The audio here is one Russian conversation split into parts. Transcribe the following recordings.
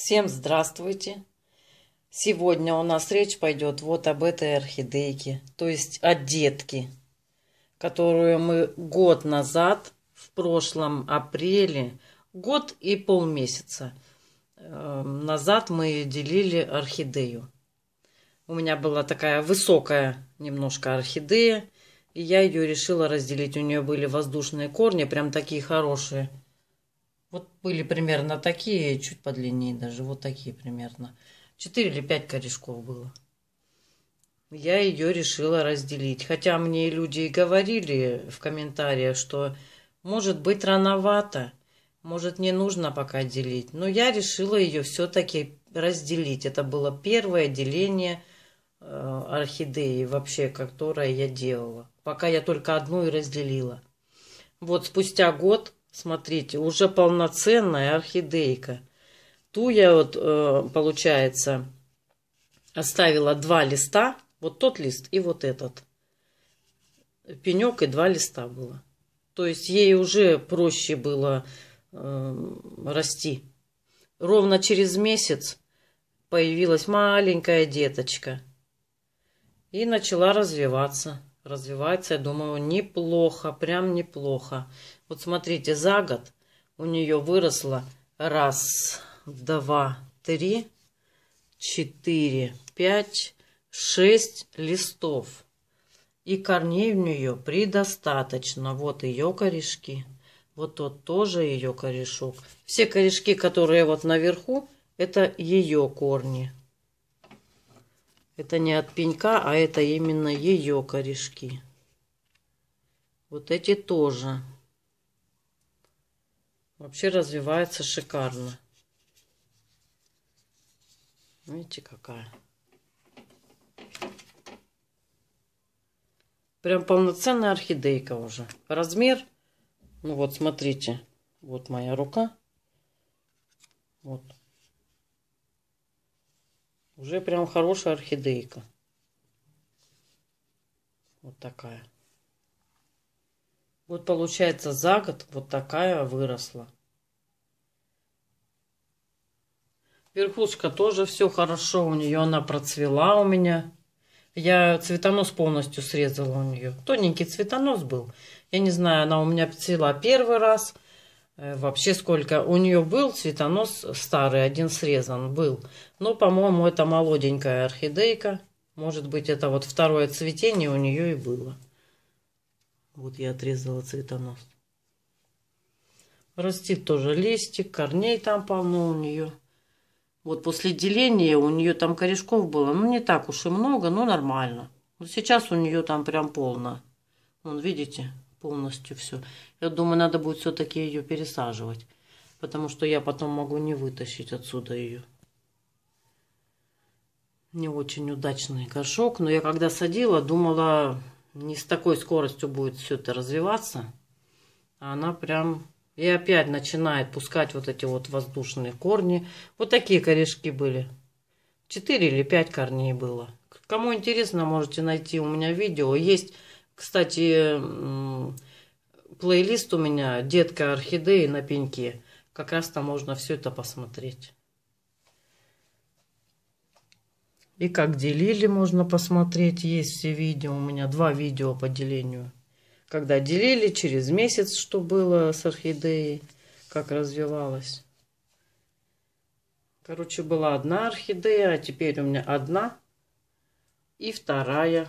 Всем здравствуйте! Сегодня у нас речь пойдет вот об этой орхидейке, то есть о детке, которую мы год назад, в прошлом апреле, год и полмесяца эм, назад мы делили орхидею. У меня была такая высокая немножко орхидея, и я ее решила разделить. У нее были воздушные корни, прям такие хорошие – вот были примерно такие, чуть подлиннее даже, вот такие примерно. Четыре или пять корешков было. Я ее решила разделить. Хотя мне люди и говорили в комментариях, что может быть рановато, может не нужно пока делить. Но я решила ее все-таки разделить. Это было первое деление э, орхидеи вообще, которое я делала. Пока я только одну и разделила. Вот спустя год Смотрите, уже полноценная орхидейка. Ту я вот, э, получается, оставила два листа. Вот тот лист и вот этот. Пенек и два листа было. То есть ей уже проще было э, расти. Ровно через месяц появилась маленькая деточка. И начала развиваться развивается, я думаю, неплохо, прям неплохо. Вот смотрите, за год у нее выросло раз, два, три, четыре, пять, шесть листов. И корней у нее предостаточно. Вот ее корешки. Вот тот тоже ее корешок. Все корешки, которые вот наверху, это ее корни. Это не от пенька, а это именно ее корешки. Вот эти тоже. Вообще развивается шикарно. Видите, какая. Прям полноценная орхидейка уже. Размер, ну вот, смотрите. Вот моя рука. Вот. Уже прям хорошая орхидейка. Вот такая. Вот получается за год вот такая выросла. Верхушка тоже все хорошо у нее, она процвела у меня. Я цветонос полностью срезала у нее. Тоненький цветонос был. Я не знаю, она у меня цвела первый раз – Э, вообще сколько. У нее был цветонос старый, один срезан был. Но, по-моему, это молоденькая орхидейка. Может быть, это вот второе цветение у нее и было. Вот я отрезала цветонос. Растит тоже листик, корней там полно у нее. Вот после деления у нее там корешков было, ну не так уж и много, но нормально. Но сейчас у нее там прям полно. Вон, видите, полностью все. Я думаю, надо будет все-таки ее пересаживать, потому что я потом могу не вытащить отсюда ее. Не очень удачный горшок, но я когда садила, думала, не с такой скоростью будет все это развиваться. А она прям и опять начинает пускать вот эти вот воздушные корни. Вот такие корешки были. Четыре или пять корней было. Кому интересно, можете найти у меня видео. Есть кстати, плейлист у меня «Детка орхидеи на пеньке». Как раз там можно все это посмотреть. И как делили, можно посмотреть. Есть все видео. У меня два видео по делению. Когда делили, через месяц, что было с орхидеей, как развивалась. Короче, была одна орхидея, а теперь у меня одна и вторая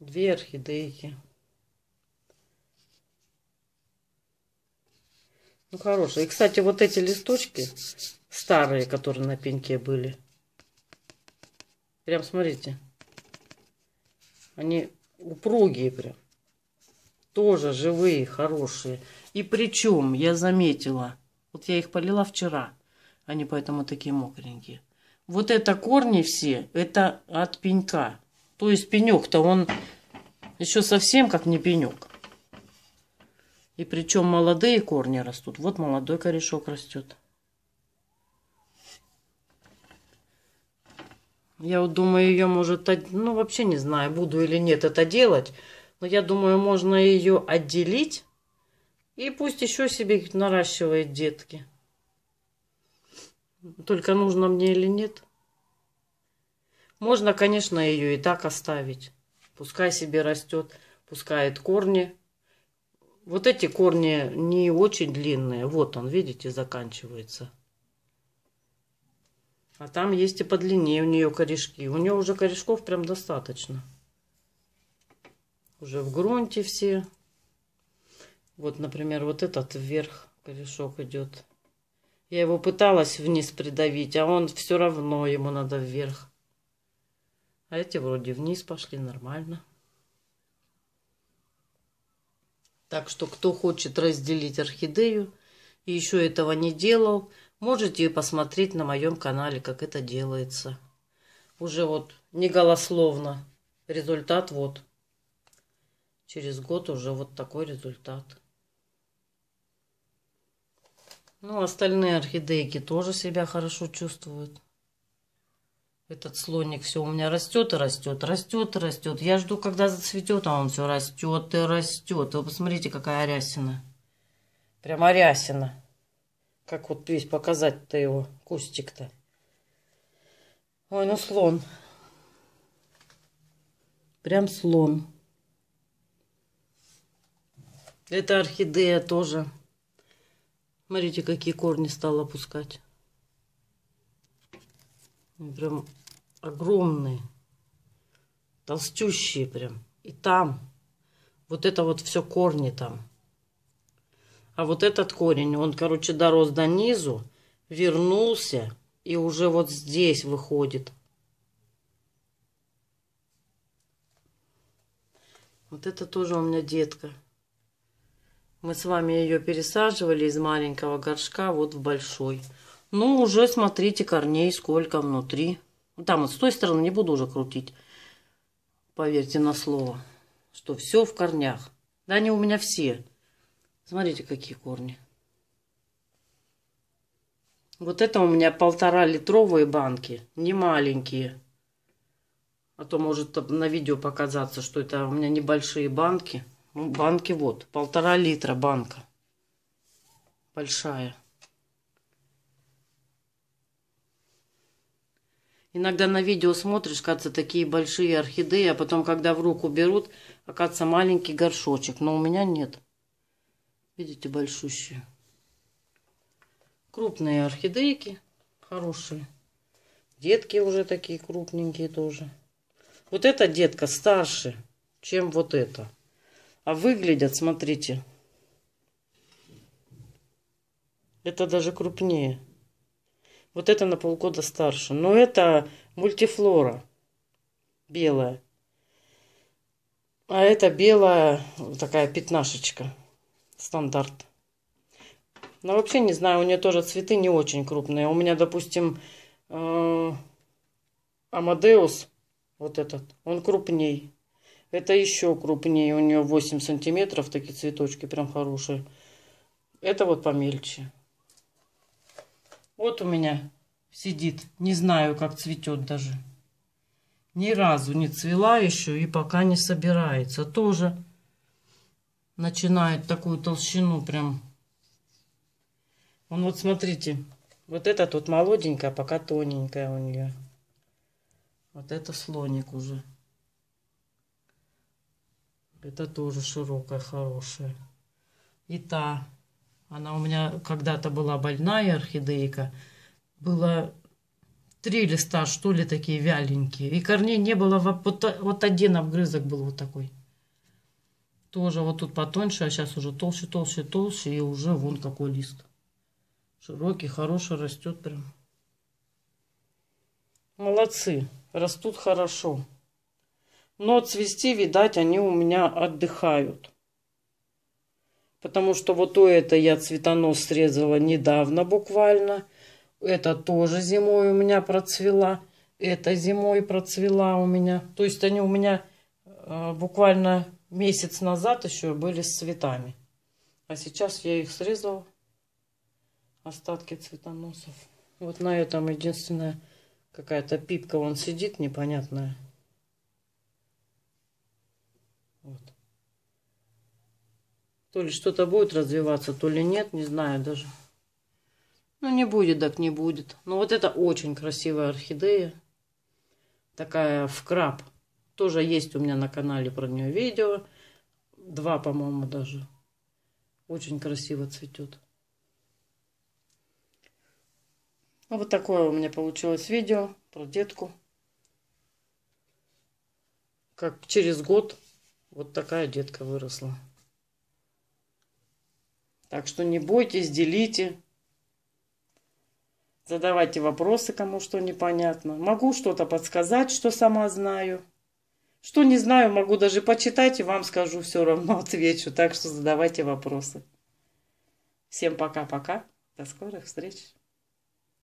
две орхидейки. Ну, хорошие. И, кстати, вот эти листочки старые, которые на пеньке были. Прям смотрите. Они упругие прям. Тоже живые, хорошие. И причем я заметила, вот я их полила вчера, они поэтому такие мокренькие. Вот это корни все, это от пенька. То есть пенек-то он еще совсем как не пенек. И причем молодые корни растут. Вот молодой корешок растет. Я вот думаю, ее может, ну вообще не знаю, буду или нет это делать. Но я думаю, можно ее отделить. И пусть еще себе наращивает детки. Только нужно мне или нет. Можно, конечно, ее и так оставить. Пускай себе растет, пускает корни. Вот эти корни не очень длинные. Вот он, видите, заканчивается. А там есть и подлиннее у нее корешки. У нее уже корешков прям достаточно. Уже в грунте все. Вот, например, вот этот вверх корешок идет. Я его пыталась вниз придавить, а он все равно, ему надо вверх. А эти вроде вниз пошли нормально. Так что, кто хочет разделить орхидею и еще этого не делал, можете посмотреть на моем канале, как это делается. Уже вот не голословно. Результат вот. Через год уже вот такой результат. Ну, остальные орхидейки тоже себя хорошо чувствуют. Этот слоник все у меня растет и растет, растет и растет. Я жду, когда зацветет, а он все растет и растет. Вы посмотрите, какая рясина. Прямо рясина. Как вот весь показать-то его, кустик-то. Ой, ну слон. Прям слон. Это орхидея тоже. Смотрите, какие корни стала опускать. Прям огромные, толстющие прям. И там, вот это вот все корни там. А вот этот корень, он, короче, дорос до низу, вернулся и уже вот здесь выходит. Вот это тоже у меня детка. Мы с вами ее пересаживали из маленького горшка вот в большой. Ну, уже смотрите корней, сколько внутри. Там вот с той стороны не буду уже крутить. Поверьте на слово, что все в корнях. Да они у меня все. Смотрите, какие корни. Вот это у меня полтора литровые банки, не маленькие. А то может на видео показаться, что это у меня небольшие банки. Ну, банки вот, полтора литра банка. Большая. Иногда на видео смотришь, кажется, такие большие орхидеи, а потом, когда в руку берут, оказывается, маленький горшочек. Но у меня нет. Видите, большущие. Крупные орхидейки. Хорошие. Детки уже такие крупненькие тоже. Вот эта детка старше, чем вот эта. А выглядят, смотрите. Это даже крупнее. Вот это на полгода старше. Но это мультифлора белая. А это белая такая пятнашечка. Стандарт. Но вообще не знаю, у нее тоже цветы не очень крупные. У меня, допустим, э Амадеус, вот этот, он крупней. Это еще крупнее, у нее 8 сантиметров такие цветочки, прям хорошие. Это вот помельче. Вот у меня сидит, не знаю, как цветет даже. Ни разу не цвела еще и пока не собирается. Тоже начинает такую толщину прям. Он вот смотрите, вот эта тут молоденькая, пока тоненькая у нее. Вот это слоник уже. Это тоже широкая, хорошая. И та она у меня когда-то была больная, орхидейка. Было три листа, что ли, такие вяленькие. И корней не было. Вот, вот один обгрызок был вот такой. Тоже вот тут потоньше, а сейчас уже толще, толще, толще. И уже вон какой лист. Широкий, хороший, растет прям. Молодцы. Растут хорошо. Но цвести, видать, они у меня отдыхают. Потому что вот то это я цветонос срезала недавно буквально. Это тоже зимой у меня процвела. Это зимой процвела у меня. То есть они у меня э, буквально месяц назад еще были с цветами. А сейчас я их срезала. Остатки цветоносов. Вот на этом единственная какая-то пипка. Он сидит непонятная. То ли что-то будет развиваться, то ли нет, не знаю даже. Ну, не будет, так не будет. Но ну, вот это очень красивая орхидея. Такая в краб. Тоже есть у меня на канале про нее видео. Два, по-моему, даже. Очень красиво цветет. Ну, вот такое у меня получилось видео про детку. Как через год вот такая детка выросла. Так что не бойтесь, делите. Задавайте вопросы, кому что непонятно. Могу что-то подсказать, что сама знаю. Что не знаю, могу даже почитать и вам скажу, все равно отвечу. Так что задавайте вопросы. Всем пока-пока. До скорых встреч.